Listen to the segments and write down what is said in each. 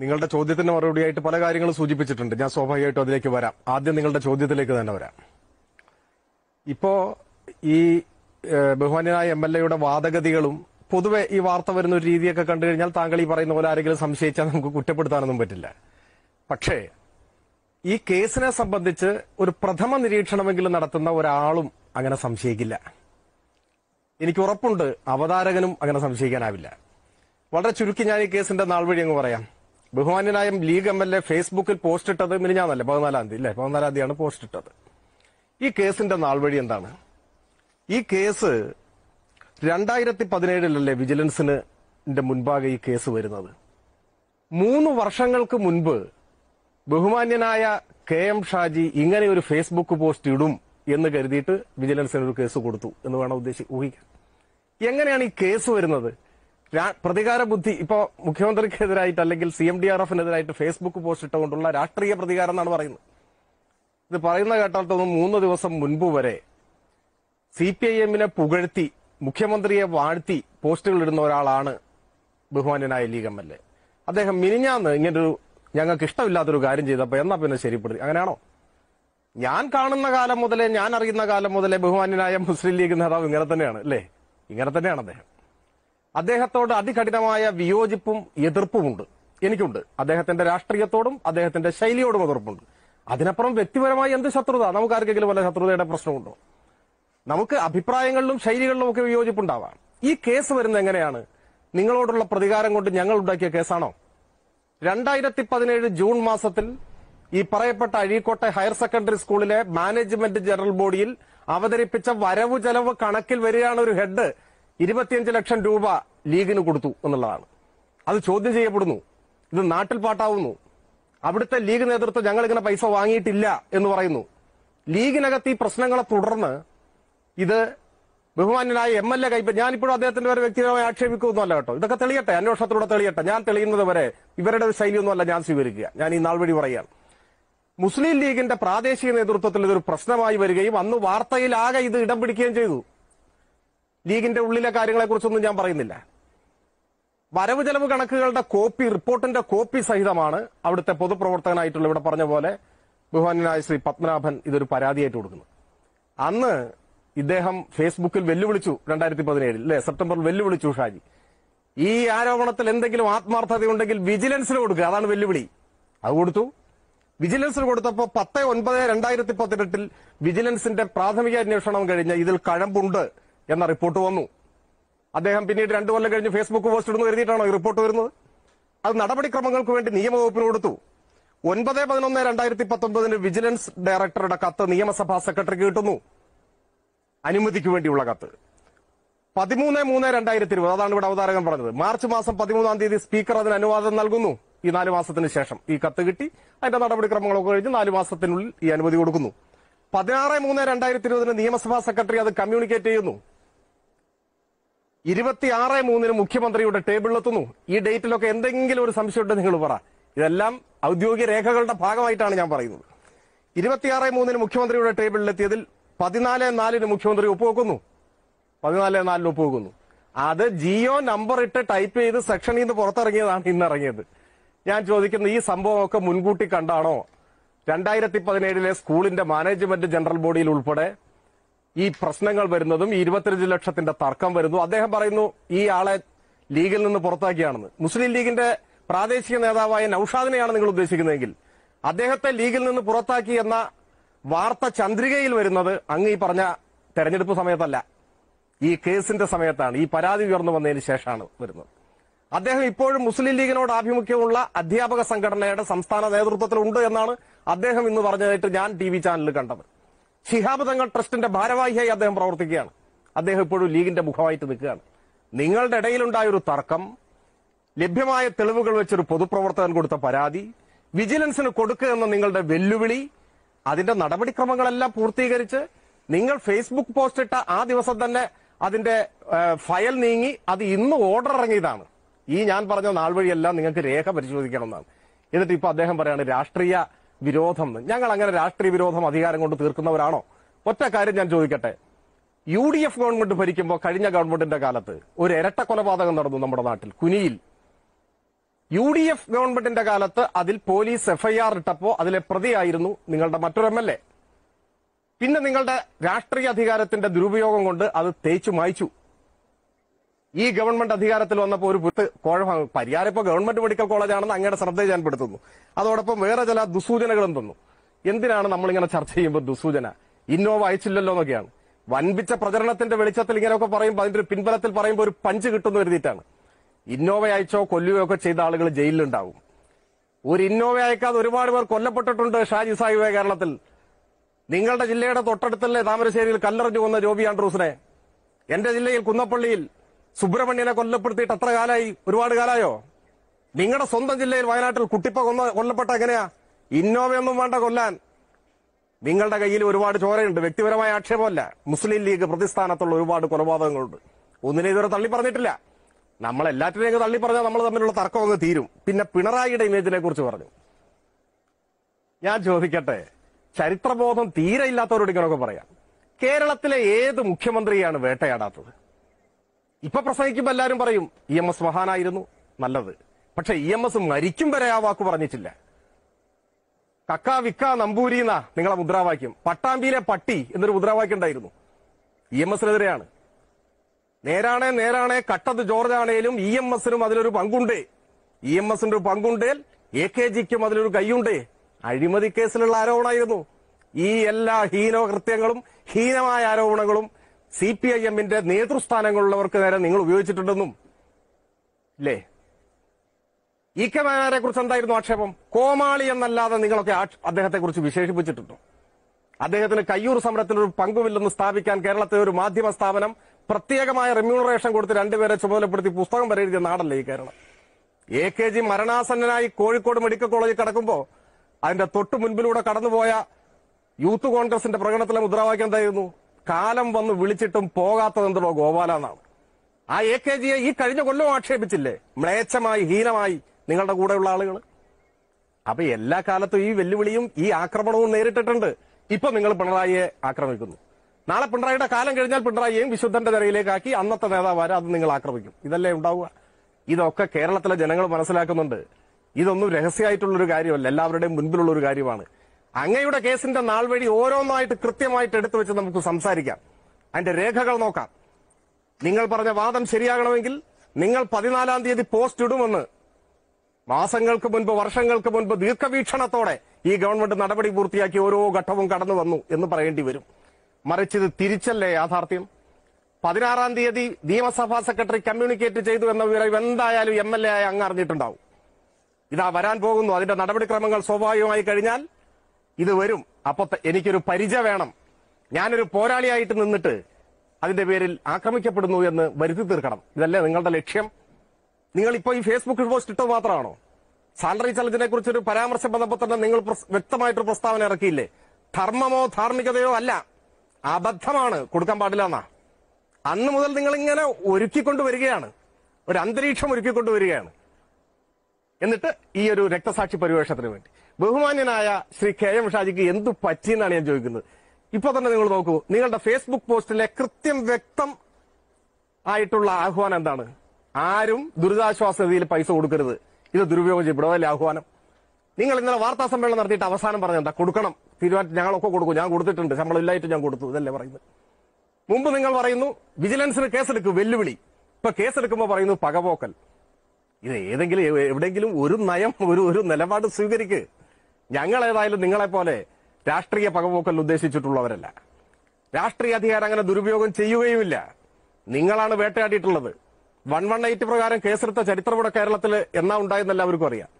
നിങ്ങളുടെ ചോദ്യത്തിന് മറുപടിയായിട്ട് പല കാര്യങ്ങളും സൂചിപ്പിച്ചിട്ടുണ്ട് ഞാൻ സ്വാഭാവികമായിട്ടും അതിലേക്ക് വരാം ആദ്യം നിങ്ങളുടെ ചോദ്യത്തിലേക്ക് തന്നെ വരാം ഇപ്പോ ഈ ബഹുമാനായ എം എൽ എയുടെ വാദഗതികളും പൊതുവെ ഈ വാർത്ത വരുന്ന ഒരു രീതിയൊക്കെ കണ്ടു കഴിഞ്ഞാൽ താങ്കൾ ഈ പറയുന്ന പോലെ ആരെങ്കിലും സംശയിച്ചാൽ നമുക്ക് കുറ്റപ്പെടുത്താനൊന്നും പറ്റില്ല പക്ഷേ ഈ കേസിനെ സംബന്ധിച്ച് ഒരു പ്രഥമ നിരീക്ഷണമെങ്കിലും നടത്തുന്ന ഒരാളും അങ്ങനെ സംശയിക്കില്ല എനിക്ക് ഉറപ്പുണ്ട് അവതാരകനും അങ്ങനെ സംശയിക്കാനാവില്ല വളരെ ചുരുക്കി ഞാൻ ഈ കേസിന്റെ നാൾ വഴി അങ്ങ് പറയാം ബഹുമാന്യനായ ലീഗ് എം എൽ എ ഫേസ്ബുക്കിൽ പോസ്റ്റ് ഇട്ടത് മിനിഞ്ഞാന്നല്ലേ പതിനാലാം തീയതി അല്ലേ പതിനാലാം തീയതിയാണ് പോസ്റ്റ് ഇട്ടത് ഈ കേസിന്റെ നാൾ വഴി എന്താണ് ഈ കേസ് രണ്ടായിരത്തി പതിനേഴിലല്ലേ വിജിലൻസിന് മുൻപാകെ ഈ കേസ് വരുന്നത് മൂന്ന് വർഷങ്ങൾക്ക് മുൻപ് ബഹുമാന്യനായ കെ എം ഷാജി ഇങ്ങനെ ഒരു ഫേസ്ബുക്ക് പോസ്റ്റ് ഇടും എന്ന് കരുതിയിട്ട് വിജിലൻസിന് ഒരു കേസ് കൊടുത്തു എന്ന് വേണം ഉദ്ദേശി എങ്ങനെയാണ് ഈ കേസ് വരുന്നത് പ്രതികാര ബുദ്ധി ഇപ്പൊ മുഖ്യമന്ത്രിക്കെതിരായിട്ട് അല്ലെങ്കിൽ സി എം ഡി ആർ എഫിനെതിരായിട്ട് ഫേസ്ബുക്ക് പോസ്റ്റ് ഇട്ടുകൊണ്ടുള്ള രാഷ്ട്രീയ പ്രതികാരം എന്നാണ് പറയുന്നത് ഇത് പറയുന്ന കേട്ടാൽ മൂന്ന് ദിവസം മുൻപ് വരെ സി പി ഐ എമ്മിനെ പുകഴ്ത്തി മുഖ്യമന്ത്രിയെ വാഴ്ത്തി പോസ്റ്റുകൾ ഇടുന്ന ഒരാളാണ് ബഹുമാന്യനായ ലീഗ് എം എൽ എ അദ്ദേഹം മിനിഞ്ഞാന്ന് ഇങ്ങനൊരു ഞങ്ങൾക്ക് ഇഷ്ടമില്ലാത്തൊരു കാര്യം ചെയ്തപ്പോൾ എന്നാ പിന്നെ ശരിപ്പെടുത്തി അങ്ങനെയാണോ ഞാൻ കാണുന്ന കാലം മുതലേ ഞാൻ അറിയുന്ന കാലം മുതലേ ബഹുമാനനായ മുസ്ലിം ലീഗ് നേതാവ് ഇങ്ങനെ തന്നെയാണ് അല്ലേ ഇങ്ങനെ തന്നെയാണ് അദ്ദേഹം അദ്ദേഹത്തോട് അതികഠിനമായ വിയോജിപ്പും എതിർപ്പുമുണ്ട് എനിക്കുണ്ട് അദ്ദേഹത്തിന്റെ രാഷ്ട്രീയത്തോടും അദ്ദേഹത്തിന്റെ ശൈലിയോടും എതിർപ്പുണ്ട് അതിനപ്പുറം വ്യക്തിപരമായി എന്ത് ശത്രുത നമുക്ക് ആർക്കെങ്കിലും വല്ല ശത്രുതയുടെ പ്രശ്നമുണ്ടോ നമുക്ക് അഭിപ്രായങ്ങളിലും ശൈലികളിലും ഒക്കെ വിയോജിപ്പുണ്ടാവാം ഈ കേസ് വരുന്നത് എങ്ങനെയാണ് നിങ്ങളോടുള്ള പ്രതികാരം കൊണ്ട് ഞങ്ങൾ ഉണ്ടാക്കിയ കേസാണോ രണ്ടായിരത്തി പതിനേഴ് ജൂൺ മാസത്തിൽ ഈ പറയപ്പെട്ട അഴീക്കോട്ടെ ഹയർ സെക്കൻഡറി സ്കൂളിലെ മാനേജ്മെന്റ് ജനറൽ ബോഡിയിൽ അവതരിപ്പിച്ച വരവ് ചെലവ് കണക്കിൽ വരികയാണ് ഒരു ഹെഡ് ഇരുപത്തിയഞ്ച് ലക്ഷം രൂപ ലീഗിന് കൊടുത്തു എന്നുള്ളതാണ് അത് ചോദ്യം ചെയ്യപ്പെടുന്നു ഇത് നാട്ടിൽ പാട്ടാവുന്നു അവിടുത്തെ ലീഗ് നേതൃത്വം ഞങ്ങൾ ഇങ്ങനെ പൈസ വാങ്ങിയിട്ടില്ല എന്ന് പറയുന്നു ലീഗിനകത്ത് ഈ പ്രശ്നങ്ങളെ തുടർന്ന് ഇത് ബഹുമാനനായ എം എൽ എ കൈപ്പറ്റി ഞാനിപ്പോഴും അദ്ദേഹത്തിന്റെ ഒരു വ്യക്തിപരമായി ആക്ഷേപിക്കുന്നല്ല കേട്ടോ ഇതൊക്കെ തെളിയട്ടെ അന്വേഷണത്തിലൂടെ തെളിയട്ടെ ഞാൻ തെളിയുന്നത് വരെ ഇവരുടെ ശൈലിയൊന്നുമല്ല ഞാൻ സ്വീകരിക്കുക ഞാൻ ഈ നാൾ വഴി പറയുകയാണ് മുസ്ലിം ലീഗിന്റെ പ്രാദേശിക നേതൃത്വത്തിൽ ഇതൊരു പ്രശ്നമായി വരികയും അന്ന് വാർത്തയിലാകെ ഇത് ഇടം പിടിക്കുകയും ചെയ്തു ലീഗിന്റെ ഉള്ളിലെ കാര്യങ്ങളെക്കുറിച്ചൊന്നും ഞാൻ പറയുന്നില്ല വരവ് ചെലവ് കണക്കുകളുടെ കോപ്പി റിപ്പോർട്ടിന്റെ കോപ്പി സഹിതമാണ് അവിടുത്തെ പൊതുപ്രവർത്തകനായിട്ടുള്ള ഇവിടെ പറഞ്ഞ പോലെ ബഹുമാനായ ശ്രീ പത്മനാഭൻ ഇതൊരു പരാതിയായിട്ട് കൊടുക്കുന്നത് അന്ന് ഇദ്ദേഹം ഫേസ്ബുക്കിൽ വെല്ലുവിളിച്ചു രണ്ടായിരത്തി പതിനേഴിൽ അല്ലെ സെപ്റ്റംബറിൽ വെല്ലുവിളിച്ചു ഷാജി ഈ ആരോപണത്തിൽ എന്തെങ്കിലും ആത്മാർത്ഥതയുണ്ടെങ്കിൽ വിജിലൻസിന് കൊടുക്കുക അതാണ് വെല്ലുവിളി അത് കൊടുത്തു വിജിലൻസിന് കൊടുത്തപ്പോൾ പത്ത് ഒൻപത് രണ്ടായിരത്തി പതിനെട്ടിൽ വിജിലൻസിന്റെ പ്രാഥമിക അന്വേഷണം കഴിഞ്ഞ് ഇതിൽ കഴമ്പുണ്ട് എന്ന റിപ്പോർട്ട് വന്നു അദ്ദേഹം പിന്നീട് രണ്ടു കൊല്ലം കഴിഞ്ഞ് ഫേസ്ബുക്ക് പോസ്റ്റ് ഇടുന്നു എഴുതിയിട്ടാണോ ഈ റിപ്പോർട്ട് വരുന്നത് അത് നടപടിക്രമങ്ങൾക്ക് വേണ്ടി നിയമവകുപ്പിന് കൊടുത്തു ഒൻപത് പതിനൊന്ന് രണ്ടായിരത്തി പത്തൊമ്പതിന് വിജിലൻസ് ഡയറക്ടറുടെ കത്ത് നിയമസഭാ സെക്രട്ടറിക്ക് കിട്ടുന്നു അനുമതിക്ക് വേണ്ടിയുള്ള കത്ത് പതിമൂന്ന് മൂന്ന് രണ്ടായിരത്തി ഇരുപത് അതാണ് ഇവിടെ അവതാരകൻ പറഞ്ഞത് മാർച്ച് മാസം പതിമൂന്നാം തീയതി സ്പീക്കർ അതിന് അനുവാദം നൽകുന്നു ഈ നാല് മാസത്തിന് ശേഷം ഈ കത്ത് കിട്ടി അതിന്റെ നടപടിക്രമങ്ങളൊക്കെ കഴിഞ്ഞ് നാല് മാസത്തിനുള്ളിൽ ഈ അനുമതി കൊടുക്കുന്നു പതിനാറ് മൂന്ന് രണ്ടായിരത്തി ഇരുപതിന് നിയമസഭാ സെക്രട്ടറി അത് കമ്മ്യൂണിക്കേറ്റ് ചെയ്യുന്നു ആറ് മൂന്നിന് മുഖ്യമന്ത്രിയുടെ ടേബിളിലെത്തുന്നു ഈ ഡേറ്റിലൊക്കെ എന്തെങ്കിലും ഒരു സംശയമുണ്ട് നിങ്ങൾ പറ ഇതെല്ലാം ഔദ്യോഗിക രേഖകളുടെ ഭാഗമായിട്ടാണ് ഞാൻ പറയുന്നത് ഇരുപത്തിയാറ് മൂന്നിന് മുഖ്യമന്ത്രിയുടെ ടേബിളിലെത്തിയതിൽ പതിനാല് നാലിന് മുഖ്യമന്ത്രി ഒപ്പുവെക്കുന്നു പതിനാല് നാലിന് ഒപ്പുവെക്കുന്നു അത് ജിയോ നമ്പർ ഇട്ട് ടൈപ്പ് ചെയ്ത് സെക്ഷനിൽ നിന്ന് പുറത്തിറങ്ങിയതാണ് ഇന്നിറങ്ങിയത് ഞാൻ ചോദിക്കുന്നത് ഈ സംഭവമൊക്കെ മുൻകൂട്ടി കണ്ടാണോ രണ്ടായിരത്തി പതിനേഴിലെ സ്കൂളിന്റെ മാനേജ്മെന്റ് ജനറൽ ബോഡിയിൽ ഉൾപ്പെടെ ഈ പ്രശ്നങ്ങൾ വരുന്നതും ഈ ഇരുപത്തിരഞ്ച് ലക്ഷത്തിന്റെ തർക്കം വരുന്നു അദ്ദേഹം പറയുന്നു ഈ ആളെ ലീഗിൽ നിന്ന് പുറത്താക്കിയാണെന്ന് മുസ്ലിം ലീഗിന്റെ പ്രാദേശിക നേതാവായ നൌഷാദിനെയാണ് നിങ്ങൾ ഉദ്ദേശിക്കുന്നതെങ്കിൽ അദ്ദേഹത്തെ ലീഗിൽ നിന്ന് പുറത്താക്കി എന്ന വാർത്ത ചന്ദ്രികയിൽ വരുന്നത് അങ്ങ് ഈ പറഞ്ഞ തെരഞ്ഞെടുപ്പ് സമയത്തല്ല ഈ കേസിന്റെ സമയത്താണ് ഈ പരാതി ഉയർന്നു വന്നതിന് ശേഷമാണ് വരുന്നത് അദ്ദേഹം ഇപ്പോഴും മുസ്ലിം ലീഗിനോട് ആഭിമുഖ്യമുള്ള അധ്യാപക സംഘടനയുടെ സംസ്ഥാന നേതൃത്വത്തിലുണ്ട് എന്നാണ് അദ്ദേഹം ഇന്ന് പറഞ്ഞതായിട്ട് ഞാൻ ടി ചാനലിൽ കണ്ടത് ശിഹാബ് തങ്ങൾ ട്രസ്റ്റിന്റെ ഭാരവാഹിയായി അദ്ദേഹം പ്രവർത്തിക്കുകയാണ് അദ്ദേഹം ഇപ്പോഴും ലീഗിന്റെ മുഖമായിട്ട് നിൽക്കുകയാണ് നിങ്ങളുടെ ഇടയിലുണ്ടായ ഒരു തർക്കം ലഭ്യമായ തെളിവുകൾ വെച്ചൊരു പൊതുപ്രവർത്തകൻ കൊടുത്ത പരാതി വിജിലൻസിന് കൊടുക്കുക എന്ന നിങ്ങളുടെ വെല്ലുവിളി അതിന്റെ നടപടിക്രമങ്ങളെല്ലാം പൂർത്തീകരിച്ച് നിങ്ങൾ ഫേസ്ബുക്ക് പോസ്റ്റ് ഇട്ട ആ ദിവസം തന്നെ അതിന്റെ ഫയൽ നീങ്ങി അത് ഇന്ന് ഓർഡർ ഇറങ്ങിയതാണ് ഈ ഞാൻ പറഞ്ഞ നാൾ വഴിയെല്ലാം നിങ്ങൾക്ക് രേഖ പരിശോധിക്കണമെന്നാണ് എന്നിട്ട് ഇപ്പൊ അദ്ദേഹം പറയാണ് രാഷ്ട്രീയ വിരോധം ഞങ്ങൾ അങ്ങനെ രാഷ്ട്രീയ വിരോധം അധികാരം കൊണ്ട് തീർക്കുന്നവരാണോ ഒറ്റ കാര്യം ഞാൻ ചോദിക്കട്ടെ യു ഡി എഫ് ഗവൺമെന്റ് ഭരിക്കുമ്പോൾ കഴിഞ്ഞ ഗവൺമെന്റിന്റെ കാലത്ത് ഒരു ഇരട്ട കൊലപാതകം നടന്നു നമ്മുടെ നാട്ടിൽ കുനിയിൽ യു ഡി എഫ് ഗവൺമെന്റിന്റെ കാലത്ത് അതിൽ പോലീസ് എഫ്ഐആർ ഇട്ടപ്പോ അതിലെ പ്രതിയായിരുന്നു നിങ്ങളുടെ മറ്റൊരു എം എൽ എ പിന്നെ നിങ്ങളുടെ രാഷ്ട്രീയ അധികാരത്തിന്റെ ദുരുപയോഗം കൊണ്ട് അത് തേച്ചു മായ്ച്ചു ഈ ഗവൺമെന്റ് അധികാരത്തിൽ വന്നപ്പോൾ ഒരു പുത്ത് കോഴ പരിയാരം ഇപ്പോൾ ഗവൺമെന്റ് മെഡിക്കൽ കോളേജാണെന്ന് അങ്ങയുടെ ശ്രദ്ധയെ ഞാൻ പെടുത്തുന്നു അതോടൊപ്പം വേറെ ചില ദുസൂചനകളും തന്നു എന്തിനാണ് നമ്മളിങ്ങനെ ചർച്ച ചെയ്യുമ്പോൾ ദുസൂചന ഇന്നോവ അയച്ചില്ലല്ലോ എന്നൊക്കെയാണ് വൻപിച്ച പ്രചരണത്തിന്റെ വെളിച്ചത്തിൽ ഇങ്ങനെയൊക്കെ പറയുമ്പോൾ അതിന്റെ ഒരു പിൻബലത്തിൽ പറയുമ്പോൾ ഒരു പഞ്ച് കിട്ടുന്നു എഴുതിയിട്ടാണ് ഇന്നോവ അയച്ചോ കൊല്ലുകയോ ഒക്കെ ചെയ്ത ആളുകൾ ജയിലിലുണ്ടാവും ഒരു ഇന്നോവ അയക്കാതെ ഒരുപാട് പേർ കൊല്ലപ്പെട്ടിട്ടുണ്ട് ഷാജി സാഹിബ് കേരളത്തിൽ നിങ്ങളുടെ ജില്ലയുടെ തൊട്ടടുത്തല്ലേ താമരശ്ശേരിയിൽ കല്ലെറിഞ്ഞു വന്ന ജോബി ആൻഡ്രൂസിനെ എന്റെ ജില്ലയിൽ കുന്നപ്പള്ളിയിൽ സുബ്രഹ്മണ്യനെ കൊല്ലപ്പെടുത്തിയിട്ട് എത്ര കാലായി ഒരുപാട് കാലായോ നിങ്ങളുടെ സ്വന്തം ജില്ലയിൽ വയനാട്ടിൽ കുട്ടിപ്പ കൊന്ന കൊല്ലപ്പെട്ട എങ്ങനെയാ ഇന്നോവയൊന്നും വേണ്ട കൊല്ലാൻ നിങ്ങളുടെ കയ്യിൽ ഒരുപാട് ചോരയുണ്ട് വ്യക്തിപരമായ ആക്ഷേപമല്ല മുസ്ലിം ലീഗ് പ്രതിസ്ഥാനത്തുള്ള ഒരുപാട് കൊലപാതകങ്ങളുണ്ട് ഒന്നിനെ ഇതുവരെ തള്ളി പറഞ്ഞിട്ടില്ല നമ്മൾ എല്ലാറ്റിനെയും തള്ളി പറഞ്ഞാൽ നമ്മൾ തമ്മിലുള്ള തർക്കം അങ്ങ് തീരും പിന്നെ പിണറായിയുടെ ഇമേജിനെ കുറിച്ച് പറഞ്ഞു ഞാൻ ചോദിക്കട്ടെ ചരിത്രബോധം തീരെ ഇല്ലാത്തവരോട് ഇങ്ങനെയൊക്കെ പറയാം കേരളത്തിലെ ഏത് മുഖ്യമന്ത്രിയാണ് വേട്ടയാടാത്തത് ഇപ്പൊ പ്രസംഗിക്കുമ്പോൾ എല്ലാവരും പറയും ഇ എം എസ് മഹാനായിരുന്നു നല്ലത് പക്ഷെ ഇ എം എസ് മരിക്കും വരെ ആ വാക്ക് പറഞ്ഞിട്ടില്ല കക്ക വിക്ക നമ്പൂരിന്ന നിങ്ങളെ മുദ്രാവാക്യം പട്ടാമ്പിയിലെ പട്ടി എന്നൊരു മുദ്രാവാക്യം ഉണ്ടായിരുന്നു ഇ എം എസിനെതിരെയാണ് നേരാണേ നേരാണേ കട്ടത് ജോർജ് ആണേലും ഇ എം എസിനും അതിലൊരു പങ്കുണ്ട് ഇ എം എസിന്റെ ഒരു പങ്കുണ്ടേൽ എ കെ ജിക്കും അതിലൊരു കൈയുണ്ട് അഴിമതി കേസിലുള്ള ആരോപണമായിരുന്നു ഈ എല്ലാ ഹീനകൃത്യങ്ങളും ഹീനമായ ആരോപണങ്ങളും സി പി ഐ എമ്മിന്റെ നേതൃസ്ഥാനങ്ങളുള്ളവർക്ക് നേരെ നിങ്ങൾ ഉപയോഗിച്ചിട്ടുണ്ടെന്നും ഇല്ലേ ഇ കെ മാനാരെ കുറിച്ച് എന്തായിരുന്നു ആക്ഷേപം കോമാളി എന്നല്ലാതെ നിങ്ങളൊക്കെ അദ്ദേഹത്തെ കുറിച്ച് വിശേഷിപ്പിച്ചിട്ടുണ്ടോ അദ്ദേഹത്തിന് കയ്യൂർ സമരത്തിന് ഒരു പങ്കുമില്ലെന്ന് സ്ഥാപിക്കാൻ കേരളത്തെ ഒരു മാധ്യമ സ്ഥാപനം പ്രത്യേകമായ റെമ്യൂണറേഷൻ കൊടുത്ത് രണ്ടുപേരെ ചുമതലപ്പെടുത്തി പുസ്തകം വരെ എഴുതിയ നാടല്ലേ ഈ കേരളം എ കെ ജി മരണാസന്നനായി കോഴിക്കോട് മെഡിക്കൽ കോളേജിൽ കടക്കുമ്പോൾ അതിന്റെ തൊട്ടു മുൻപിലൂടെ കടന്നുപോയ യൂത്ത് കോൺഗ്രസിന്റെ പ്രകടനത്തിലെ മുദ്രാവാക്യം എന്തായിരുന്നു കാലം വന്ന് വിളിച്ചിട്ടും പോകാത്തതെന്തോ ഗോപാല എന്നാണ് ആ എ കെ ജിയെ ഈ കഴിഞ്ഞ കൊല്ലം ആക്ഷേപിച്ചില്ലേ മ്ലേച്ഛമായി ഹീനമായി നിങ്ങളുടെ കൂടെയുള്ള ആളുകൾ അപ്പൊ എല്ലാ കാലത്തും ഈ വെല്ലുവിളിയും ഈ ആക്രമണവും നേരിട്ടിട്ടുണ്ട് ഇപ്പൊ നിങ്ങൾ പിണറായിയെ ആക്രമിക്കുന്നു നാളെ പിണറായിയുടെ കാലം കഴിഞ്ഞാൽ പിണറായിയെയും വിശുദ്ധന്റെ നിരയിലേക്കാക്കി അന്നത്തെ നേതാവാരെ അത് നിങ്ങൾ ആക്രമിക്കും ഇതല്ലേ ഉണ്ടാവുക ഇതൊക്കെ കേരളത്തിലെ ജനങ്ങൾ മനസ്സിലാക്കുന്നുണ്ട് ഇതൊന്നും രഹസ്യമായിട്ടുള്ളൊരു കാര്യമല്ല എല്ലാവരുടെയും മുൻപിലുള്ള ഒരു കാര്യമാണ് അങ്ങയുടെ കേസിന്റെ നാൾ വഴി ഓരോന്നായിട്ട് കൃത്യമായിട്ട് എടുത്തു വെച്ച് നമുക്ക് സംസാരിക്കാം അതിന്റെ രേഖകൾ നോക്കാം നിങ്ങൾ പറഞ്ഞ വാദം ശരിയാകണമെങ്കിൽ നിങ്ങൾ പതിനാലാം തീയതി പോസ്റ്റ് ഇടുമെന്ന് മാസങ്ങൾക്ക് മുൻപ് വർഷങ്ങൾക്ക് മുൻപ് ദീർഘവീക്ഷണത്തോടെ ഈ ഗവൺമെന്റ് നടപടി പൂർത്തിയാക്കി ഓരോ ഘട്ടവും കടന്നു വന്നു എന്ന് പറയേണ്ടി വരും ഇത് തിരിച്ചല്ലേ യാഥാർത്ഥ്യം പതിനാറാം തീയതി നിയമസഭാ സെക്രട്ടറി കമ്മ്യൂണിക്കേറ്റ് ചെയ്തു എന്ന വിവരം എന്തായാലും എം എൽ എ ആയി അങ്ങ് അറിഞ്ഞിട്ടുണ്ടാവും ഇതാ വരാൻ പോകുന്നു അതിന്റെ നടപടിക്രമങ്ങൾ സ്വാഭാവികമായി കഴിഞ്ഞാൽ ഇത് വരും അപ്പൊ എനിക്കൊരു പരിചയ വേണം ഞാനൊരു പോരാളിയായിട്ട് നിന്നിട്ട് അതിന്റെ പേരിൽ ആക്രമിക്കപ്പെടുന്നു എന്ന് വരുത്തി തീർക്കണം ഇതല്ലേ നിങ്ങളുടെ ലക്ഷ്യം നിങ്ങൾ ഇപ്പോൾ ഈ ഫേസ്ബുക്ക് പോസ്റ്റ് ഇട്ടത് മാത്രമാണോ സാലറി ചലഞ്ചിനെ കുറിച്ചൊരു ഒരു പരാമർശം വന്നപ്പോൾ തന്നെ നിങ്ങൾ വ്യക്തമായിട്ടൊരു പ്രസ്താവന ഇറക്കിയില്ലേ ധർമ്മമോ ധാർമ്മികതയോ അല്ല അബദ്ധമാണ് കൊടുക്കാൻ പാടില്ല എന്നാ അന്ന് മുതൽ നിങ്ങൾ ഇങ്ങനെ ഒരുക്കിക്കൊണ്ടുവരികയാണ് ഒരു അന്തരീക്ഷം ഒരുക്കിക്കൊണ്ടുവരികയാണ് എന്നിട്ട് ഈ ഒരു രക്തസാക്ഷി പരിവേഷത്തിന് വേണ്ടി ബഹുമാന്യനായ ശ്രീ കെ എം ഷാജിക്ക് എന്തു പറ്റിയെന്നാണ് ഞാൻ ചോദിക്കുന്നത് ഇപ്പൊ തന്നെ നിങ്ങൾ നോക്കൂ നിങ്ങളുടെ ഫേസ്ബുക്ക് പോസ്റ്റിലെ കൃത്യം വ്യക്തം ആയിട്ടുള്ള ആഹ്വാനം എന്താണ് ആരും ദുരിതാശ്വാസ നിധിയിൽ പൈസ കൊടുക്കരുത് ഇത് ദുരുപയോഗം ചെയ്യപ്പെടും അതല്ലേ ആഹ്വാനം നിങ്ങൾ ഇന്നലെ വാർത്താ സമ്മേളനം നടത്തിയിട്ട് അവസാനം പറഞ്ഞെന്താ കൊടുക്കണം തീരുമാനം ഞങ്ങളൊക്കെ കൊടുക്കും ഞാൻ കൊടുത്തിട്ടുണ്ട് ഇല്ലായിട്ട് ഞാൻ കൊടുത്തു ഇതല്ലേ പറയുന്നത് മുമ്പ് നിങ്ങൾ പറയുന്നു വിജിലൻസിന് കേസെടുക്കും വെല്ലുവിളി ഇപ്പൊ കേസെടുക്കുമ്പോൾ പറയുന്നു പകപോക്കൽ ഇത് ഏതെങ്കിലും എവിടെയെങ്കിലും ഒരു നയം ഒരു ഒരു നിലപാട് സ്വീകരിക്ക് ഞങ്ങൾ ഏതായാലും നിങ്ങളെ പോലെ രാഷ്ട്രീയ പകപോക്കൽ ഉദ്ദേശിച്ചിട്ടുള്ളവരല്ല രാഷ്ട്രീയ അധികാരം അങ്ങനെ ദുരുപയോഗം ചെയ്യുകയുമില്ല നിങ്ങളാണ് വേട്ടയാടിയിട്ടുള്ളത് വൺ വൺ എയ്റ്റ് പ്രകാരം കേസെടുത്ത ചരിത്രം കേരളത്തിൽ എന്നാ ഉണ്ടായെന്ന് എല്ലാവർക്കും അറിയാം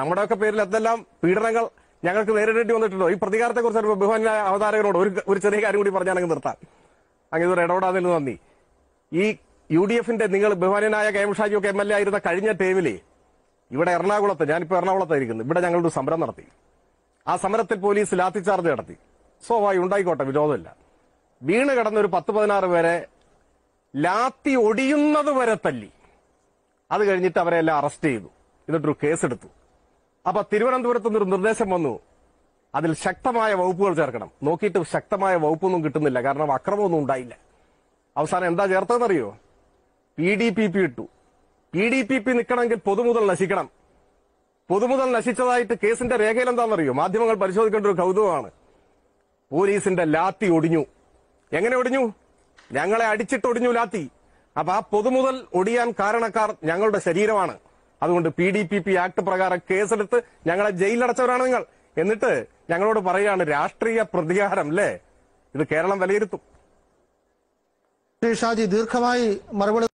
നമ്മുടെയൊക്കെ പേരിൽ എന്തെല്ലാം പീഡനങ്ങൾ ഞങ്ങൾക്ക് നേരിടേണ്ടി വന്നിട്ടുണ്ടോ ഈ പ്രതികാരത്തെ കുറിച്ച് ബഹുമാനായ അവതാരകരോട് ഒരു ഒരു ചെറിയ കാര്യം കൂടി പറഞ്ഞാണെങ്കിൽ നിർത്താം അങ്ങനെ ഇതൊരു ഇടപെടാതെ നന്ദി ഈ യു ഡി എഫിന്റെ നിങ്ങൾ ബഹുമാനായ കെ എം ഷാജിയൊക്കെ എം എൽ എ ആയിരുന്ന കഴിഞ്ഞ ടേമിലെ ഇവിടെ എറണാകുളത്ത് ഞാനിപ്പോൾ എറണാകുളത്തായിരിക്കുന്നു ഇവിടെ ഞങ്ങളൊരു സമരം നടത്തി ആ സമരത്തിൽ പോലീസ് ലാത്തി ചാർജ് നടത്തി സ്വാഭാവികം ഉണ്ടായിക്കോട്ടെ വിരോധമില്ല വീണ് കിടന്നൊരു ഒരു പത്ത് പതിനാറ് പേരെ ലാത്തി ഒടിയുന്നത് വരെ തല്ലി അത് കഴിഞ്ഞിട്ട് അവരെ എല്ലാം അറസ്റ്റ് ചെയ്തു എന്നിട്ടൊരു കേസെടുത്തു അപ്പൊ തിരുവനന്തപുരത്ത് നിന്നൊരു നിർദ്ദേശം വന്നു അതിൽ ശക്തമായ വകുപ്പുകൾ ചേർക്കണം നോക്കിയിട്ട് ശക്തമായ വകുപ്പൊന്നും കിട്ടുന്നില്ല കാരണം അക്രമമൊന്നും ഉണ്ടായില്ല അവസാനം എന്താ ചേർത്തതെന്നറിയോ പി ഡി പി പി ഇട്ടു പി ഡി പി പി നിൽക്കണമെങ്കിൽ പൊതുമുതൽ നശിക്കണം പൊതുമുതൽ നശിച്ചതായിട്ട് കേസിന്റെ രേഖയിൽ എന്താണെന്നറിയോ മാധ്യമങ്ങൾ പരിശോധിക്കേണ്ട ഒരു കൗതുകമാണ് പോലീസിന്റെ ലാത്തി ഒടിഞ്ഞു എങ്ങനെ ഒടിഞ്ഞു ഞങ്ങളെ അടിച്ചിട്ട് ഒടിഞ്ഞു ലാത്തി അപ്പൊ ആ പൊതുമുതൽ ഒടിയാൻ കാരണക്കാർ ഞങ്ങളുടെ ശരീരമാണ് അതുകൊണ്ട് P D P P act പ്രകാരം കേസെടുത്ത് ഞങ്ങളെ ജയിലിലടച്ചവരാണ് നിങ്ങൾ എന്നിട്ട് ഞങ്ങളോട് പറയുകയാണ് രാഷ്ട്രീയ പ്രതികാരം അല്ലേ ഇത് കേരളം വിലയിരുത്തും ഷാജി ദീർഘമായി മറുപടി